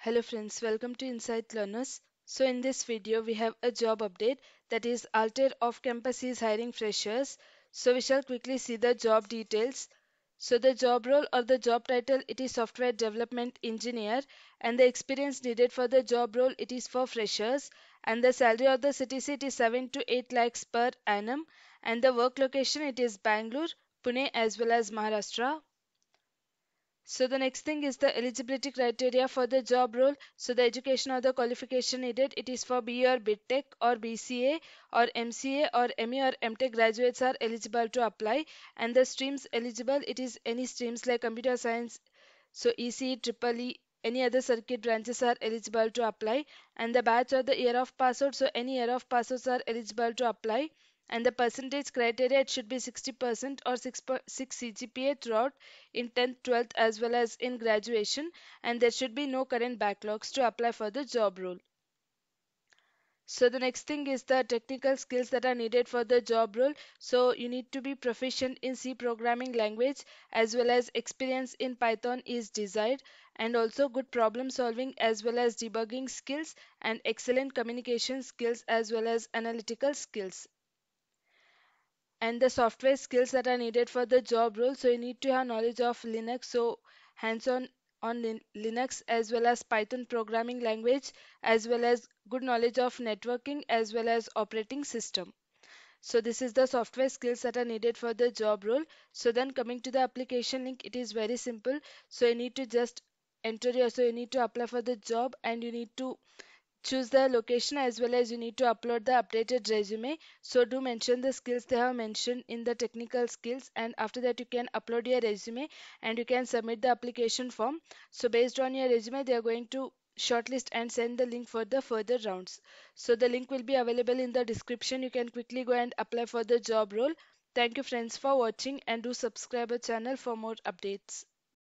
Hello friends, welcome to Insight Learners. So in this video we have a job update that is Alter off campus is hiring freshers. So we shall quickly see the job details. So the job role or the job title it is software development engineer and the experience needed for the job role it is for freshers and the salary of the CTC it is 7 to 8 lakhs per annum and the work location it is Bangalore, Pune as well as Maharashtra. So the next thing is the eligibility criteria for the job role. So the education or the qualification needed, it is for BE or BTech or BCA or MCA or ME or MTech graduates are eligible to apply. And the streams eligible, it is any streams like computer science, so ECE, EEE, any other circuit branches are eligible to apply. And the batch or the year of passout, so any year of passouts are eligible to apply and the percentage criteria it should be 60% or 6, 6 CGPA throughout in 10th 12th as well as in graduation and there should be no current backlogs to apply for the job role so the next thing is the technical skills that are needed for the job role. So you need to be proficient in C programming language as well as experience in Python is desired and also good problem solving as well as debugging skills and excellent communication skills as well as analytical skills and the software skills that are needed for the job role. So you need to have knowledge of Linux, so hands-on on Linux as well as Python programming language as well as good knowledge of networking as well as operating system. So this is the software skills that are needed for the job role. So then coming to the application link, it is very simple. So you need to just enter your, so you need to apply for the job and you need to choose the location as well as you need to upload the updated resume so do mention the skills they have mentioned in the technical skills and after that you can upload your resume and you can submit the application form so based on your resume they are going to shortlist and send the link for the further rounds so the link will be available in the description you can quickly go and apply for the job role thank you friends for watching and do subscribe our channel for more updates